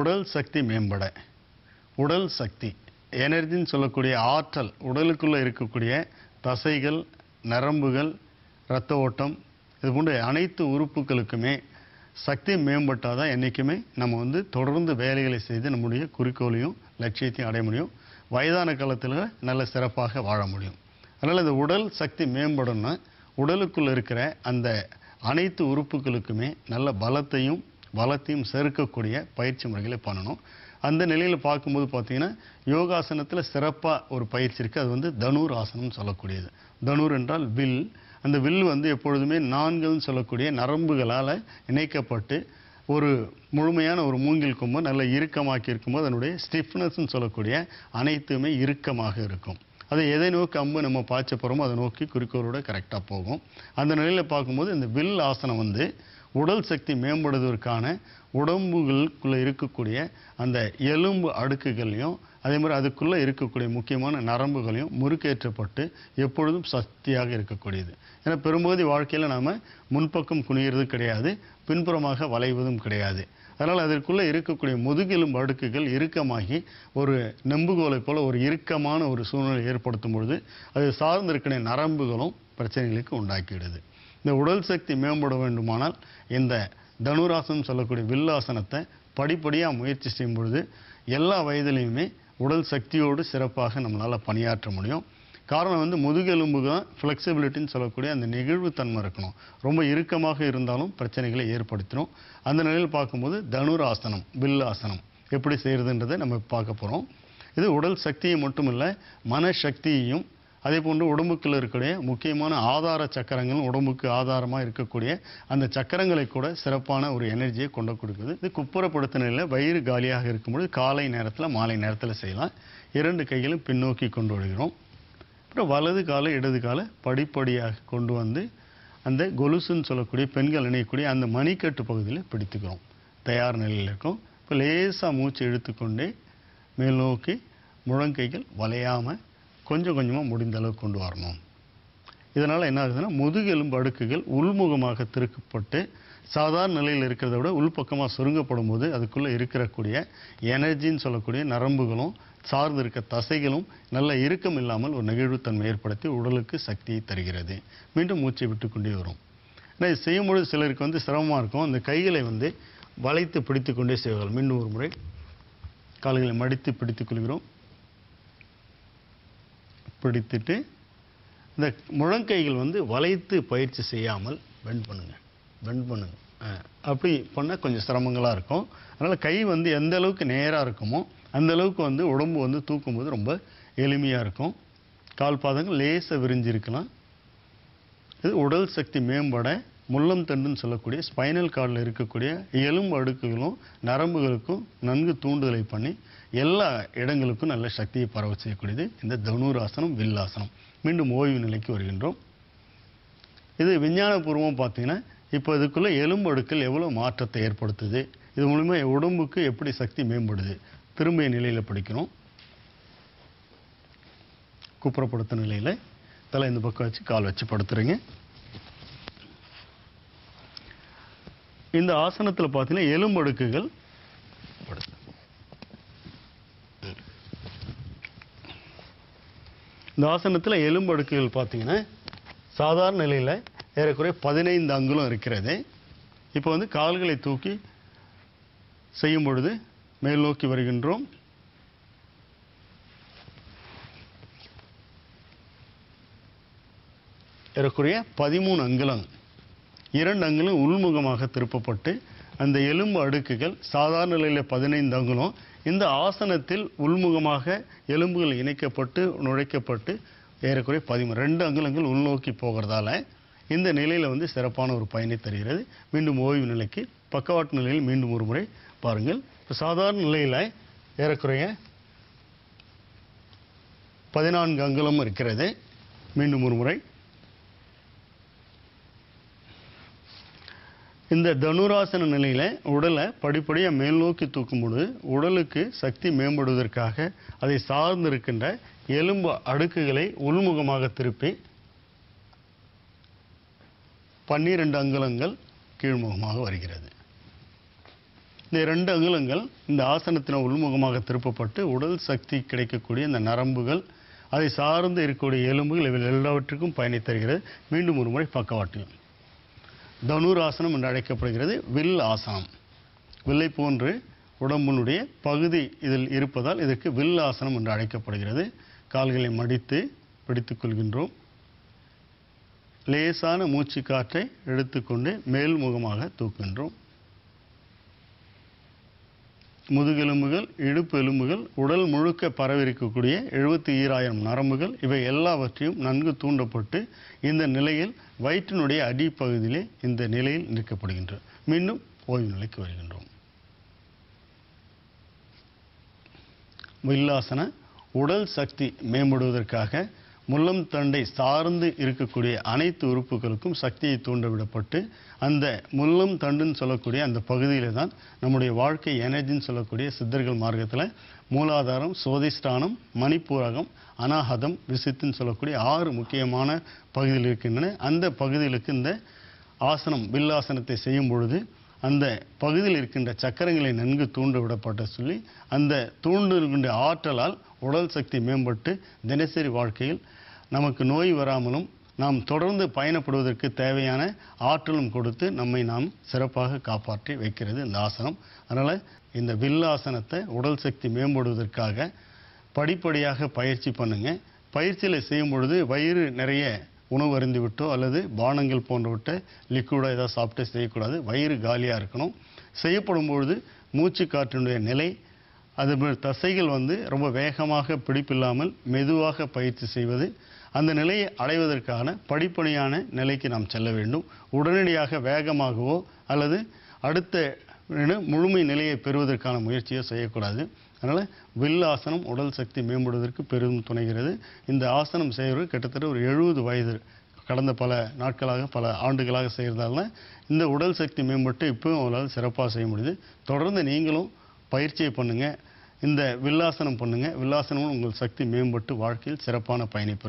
உடல் சக்தி மேம்பட உடல் சக்தி எனர்ஜின்னு சொல்லக்கூடிய ஆற்றல் உடலுக்குள்ளே இருக்கக்கூடிய தசைகள் நரம்புகள் இரத்த ஓட்டம் இது போன்ற அனைத்து உறுப்புகளுக்குமே சக்தி மேம்பட்டால் தான் என்றைக்குமே நம்ம வந்து தொடர்ந்து வேலைகளை செய்து நம்முடைய குறிக்கோளையும் லட்சியத்தையும் அடைய முடியும் வயதான காலத்தில் நல்ல சிறப்பாக வாழ முடியும் அதனால் இந்த உடல் சக்தி மேம்படணும்னா உடலுக்குள்ளே இருக்கிற அந்த அனைத்து உறுப்புகளுக்குமே நல்ல பலத்தையும் பலத்தையும் சேர்க்கக்கூடிய பயிற்சி முறைகளை பண்ணணும் அந்த நிலையில் பார்க்கும்போது பார்த்தீங்கன்னா யோகாசனத்தில் சிறப்பாக ஒரு பயிற்சி இருக்குது அது வந்து தனுர் ஆசனம்னு சொல்லக்கூடியது தனுர் என்றால் வில் அந்த வில் வந்து எப்பொழுதுமே நான்கள்னு சொல்லக்கூடிய நரம்புகளால் இணைக்கப்பட்டு ஒரு முழுமையான ஒரு மூங்கில் கொம்பு நல்ல இறுக்கமாக்கி இருக்கும்போது அதனுடைய ஸ்டிஃப்னஸ்ன்னு சொல்லக்கூடிய அனைத்துமே இறுக்கமாக இருக்கும் அதை எதை நோக்கி அம்பு நம்ம பாய்ச்ச போகிறோமோ அதை நோக்கி குறிக்கோளோட கரெக்டாக போகும் அந்த நிலையில் பார்க்கும்போது இந்த வில் ஆசனம் வந்து உடல் சக்தி மேம்படுவதற்கான உடம்புகளுக்குள்ளே இருக்கக்கூடிய அந்த எலும்பு அடுக்குகளையும் அதே மாதிரி அதுக்குள்ளே இருக்கக்கூடிய முக்கியமான நரம்புகளையும் முறுக்கேற்றப்பட்டு எப்பொழுதும் சக்தியாக இருக்கக்கூடியது ஏன்னா பெரும்பகுதி வாழ்க்கையில் நாம் முன்பக்கம் குனிகிறது கிடையாது பின்புறமாக வளைவதும் கிடையாது அதனால் அதற்குள்ளே இருக்கக்கூடிய முதுகெலும்பு அடுக்குகள் இறுக்கமாகி ஒரு நெம்புகோலை போல் ஒரு இறுக்கமான ஒரு சூழ்நிலை ஏற்படுத்தும் பொழுது அது சார்ந்திருக்கிற நரம்புகளும் பிரச்சனைகளுக்கு உண்டாக்கிடுது இந்த உடல் சக்தி மேம்பட வேண்டுமானால் இந்த தனுராசனம் சொல்லக்கூடிய வில்லாசனத்தை படிப்படியாக முயற்சி செய்யும் பொழுது எல்லா வயதிலையுமே உடல் சக்தியோடு சிறப்பாக நம்மளால் பணியாற்ற முடியும் காரணம் வந்து முதுகெலும்பு தான் ஃப்ளெக்சிபிலிட்டின்னு சொல்லக்கூடிய அந்த தன்மை இருக்கணும் ரொம்ப இறுக்கமாக இருந்தாலும் பிரச்சனைகளை ஏற்படுத்திடும் அந்த நிலையில் பார்க்கும்போது தனுராசனம் வில்லாசனம் எப்படி செய்கிறதுன்றதை நம்ம பார்க்க போகிறோம் இது உடல் சக்தியை மட்டுமில்லை மனசக்தியையும் அதே போன்று உடம்புக்குள்ள இருக்கக்கூடிய முக்கியமான ஆதார சக்கரங்கள் உடம்புக்கு ஆதாரமாக இருக்கக்கூடிய அந்த சக்கரங்களை கூட சிறப்பான ஒரு எனர்ஜியை கொண்டு கொடுக்குது இது குப்புறப்படுத்தினில் வயிறு காலியாக இருக்கும்பொழுது காலை நேரத்தில் மாலை நேரத்தில் செய்யலாம் இரண்டு கைகளும் பின்னோக்கி கொண்டு வருகிறோம் அப்புறம் வலது காலை இடது காலை படிப்படியாக கொண்டு வந்து அந்த கொலுசுன்னு சொல்லக்கூடிய பெண்கள் இணையக்கூடிய அந்த மணிக்கட்டு பகுதியில் பிடித்துக்கிறோம் தயார் நிலையில் இருக்கும் இப்போ லேசாக மூச்சு இழுத்துக்கொண்டே மேல் நோக்கி முழங்கைகள் வளையாமல் கொஞ்சம் கொஞ்சமாக முடிந்த அளவுக்கு கொண்டு வரணும் இதனால் என்ன ஆகுதுன்னா முதுகெலும்பு அடுக்குகள் உள்முகமாக திருக்கப்பட்டு சாதாரண நிலையில் இருக்கிறத விட உள்பக்கமாக சுருங்கப்படும் போது அதுக்குள்ளே இருக்கக்கூடிய எனர்ஜின்னு சொல்லக்கூடிய நரம்புகளும் சார்ந்து இருக்க தசைகளும் நல்ல இறுக்கம் இல்லாமல் ஒரு நெகிழ்வுத்தன்மை ஏற்படுத்தி உடலுக்கு சக்தியை தருகிறது மீண்டும் மூச்சை விட்டு கொண்டே வரும் ஆனால் இது செய்யும்பொழுது சிலருக்கு வந்து சிரமமாக இருக்கும் அந்த கைகளை வந்து வளைத்து பிடித்து கொண்டே செய்வார்கள் மீண்டும் ஒரு முறை கால்களை மடித்து பிடித்துக் கொள்கிறோம் பிடித்துட்டு இந்த முழங்கைகள் வந்து வளைத்து பயிற்சி செய்யாமல் பெண்ட் பண்ணுங்கள் பெண்ட் பண்ணுங்கள் அப்படி பண்ணால் கொஞ்சம் சிரமங்களாக இருக்கும் அதனால் கை வந்து எந்த அளவுக்கு நேராக இருக்குமோ அந்த அளவுக்கு வந்து உடம்பு வந்து தூக்கும்போது ரொம்ப எளிமையாக இருக்கும் கால் பாதங்கள் லேசாக விரிஞ்சிருக்கலாம் இது உடல் சக்தி மேம்பட முள்ளம் தண்டுன்னு சொல்லக்கூடிய ஸ்பைனல் கார்டில் இருக்கக்கூடிய எலும்பு அடுக்குகளும் நரம்புகளுக்கும் நன்கு தூண்டுதலை பண்ணி எல்லா இடங்களுக்கும் நல்ல சக்தியை பரவ செய்யக்கூடியது இந்த தனுராசனம் வில்லாசனம் மீண்டும் ஓய்வு நிலைக்கு வருகின்றோம் இது விஞ்ஞானபூர்வம் பார்த்தீங்கன்னா இப்போ இதுக்குள்ளே எலும்படுக்கள் எவ்வளோ மாற்றத்தை ஏற்படுத்துது இது மூலிமா உடம்புக்கு எப்படி சக்தி மேம்படுது திரும்பிய நிலையில் படிக்கிறோம் குப்புறப்படுத்த நிலையில் தலை இந்த பக்கம் வச்சு கால் வச்சு படுத்துறீங்க இந்த ஆசனத்தில் பார்த்தீங்கன்னா எலும்படுக்குகள் இந்த ஆசனத்தில் எலும்படுக்கைகள் பார்த்தீங்கன்னா சாதாரண நிலையில் ஏறக்குறைய பதினைந்து அங்குலம் இருக்கிறது இப்போ வந்து கால்களை தூக்கி செய்யும் பொழுது மேல் நோக்கி வருகின்றோம் ஏறக்குறைய பதிமூணு அங்குலம் இரண்டு அங்குலம் உள்முகமாக திருப்பப்பட்டு அந்த எலும்பு அடுக்குகள் சாதாரண நிலையில் பதினைந்து அங்குலம் இந்த ஆசனத்தில் உள்முகமாக எலும்புகள் இணைக்கப்பட்டு நுழைக்கப்பட்டு ஏறக்குறைய பதிமூணு ரெண்டு அங்குலங்கள் உள்நோக்கி போகிறதால இந்த நிலையில் வந்து சிறப்பான ஒரு பயனை தருகிறது மீண்டும் ஓய்வு நிலைக்கு பக்கவாட்டு நிலையில் மீண்டும் ஒரு முறை பாருங்கள் இப்போ சாதாரண நிலையில் ஏறக்குறைய பதினான்கு அங்குலம் இருக்கிறது மீண்டும் ஒரு முறை இந்த தனுராசன நிலையில் உடலை படிப்படியாக மேல் நோக்கி தூக்கும் உடலுக்கு சக்தி மேம்படுவதற்காக அதை சார்ந்திருக்கின்ற எலும்பு அடுக்குகளை உள்முகமாக திருப்பி பன்னிரெண்டு அங்குலங்கள் கீழ்முகமாக வருகிறது இந்த ரெண்டு அங்குலங்கள் இந்த ஆசனத்தின உள்முகமாக திருப்பப்பட்டு உடல் சக்தி கிடைக்கக்கூடிய இந்த நரம்புகள் அதை சார்ந்து இருக்கக்கூடிய எலும்புகள் இவை எல்லாவற்றுக்கும் பயனை தருகிறது மீண்டும் ஒரு முறை பக்கவாட்டியும் தனுராசனம் என்று அழைக்கப்படுகிறது வில் ஆசனம் வில்லை போன்று உடம்பினுடைய பகுதி இதில் இருப்பதால் இதற்கு வில் ஆசனம் என்று அழைக்கப்படுகிறது கால்களை மடித்து பிடித்து கொள்கின்றோம் லேசான மூச்சு காற்றை எடுத்துக்கொண்டு மேல்முகமாக தூக்குகின்றோம் முதுகெலும்புகள் இடுப்பு எலும்புகள் உடல் முழுக்க பரவிருக்கக்கூடிய எழுபத்தி ஈராயிரம் நரம்புகள் இவை எல்லாவற்றையும் நன்கு தூண்டப்பட்டு இந்த நிலையில் வயிற்றினுடைய அடிப்பகுதியிலே இந்த நிலையில் நிற்கப்படுகின்றன மீண்டும் ஓய்வு நிலைக்கு வருகின்றோம் வில்லாசன உடல் சக்தி மேம்படுவதற்காக முள்ளம் தண்டை சார்ந்து இருக்கக்கூடிய அனைத்து உறுப்புகளுக்கும் சக்தியை தூண்டவிடப்பட்டு அந்த முள்ளம் தண்டுன்னு சொல்லக்கூடிய அந்த பகுதியில் தான் நம்முடைய வாழ்க்கை எனர்ஜின்னு சொல்லக்கூடிய சித்தர்கள் மார்க்கத்தில் மூலாதாரம் சோதிஷ்டானம் மணிப்பூரகம் அனாகதம் விசித்துன்னு சொல்லக்கூடிய ஆறு முக்கியமான பகுதியில் இருக்கின்றன அந்த பகுதிகளுக்கு இந்த ஆசனம் வில்லாசனத்தை செய்யும் பொழுது அந்த பகுதியில் இருக்கின்ற சக்கரங்களை நன்கு தூண்டு விடப்பட்ட சொல்லி அந்த தூண்டு இருக்கின்ற ஆற்றலால் உடல் சக்தி மேம்பட்டு தினசரி வாழ்க்கையில் நமக்கு நோய் வராமலும் நாம் தொடர்ந்து பயணப்படுவதற்கு தேவையான ஆற்றலும் கொடுத்து நம்மை நாம் சிறப்பாக காப்பாற்றி வைக்கிறது இந்த ஆசனம் அதனால் இந்த வில்லாசனத்தை உடல் சக்தி மேம்படுவதற்காக படிப்படியாக பயிற்சி பண்ணுங்கள் பயிற்சியில் செய்யும் பொழுது வயிறு நிறைய உணவு அருந்துவிட்டோ அல்லது பானங்கள் போன்றவற்றை லிக்விடாக ஏதாவது சாப்பிட்டு செய்யக்கூடாது வயிறு காலியாக இருக்கணும் செய்யப்படும் பொழுது மூச்சு காற்றினுடைய நிலை அதுமாதிரி தசைகள் வந்து ரொம்ப வேகமாக பிடிப்பில்லாமல் மெதுவாக பயிற்சி செய்வது அந்த நிலையை அடைவதற்கான படிப்படியான நிலைக்கு நாம் செல்ல வேண்டும் உடனடியாக வேகமாகவோ அல்லது அடுத்த முழுமை நிலையை பெறுவதற்கான முயற்சியோ செய்யக்கூடாது அதனால் வில் ஆசனம் உடல் சக்தி மேம்படுவதற்கு பெரும் துணைகிறது இந்த ஆசனம் செய்கிறது கிட்டத்தட்ட ஒரு எழுபது வயது கடந்த பல நாட்களாக பல ஆண்டுகளாக செய்கிறதால இந்த உடல் சக்தி மேம்பட்டு இப்பவும் அவரால் சிறப்பாக செய்ய முடியுது தொடர்ந்து நீங்களும் பயிற்சியை பண்ணுங்கள் இந்த வில்லாசனம் பண்ணுங்கள் வில்லாசனமும் உங்கள் சக்தி மேம்பட்டு வாழ்க்கையில் சிறப்பான பயணிப்பு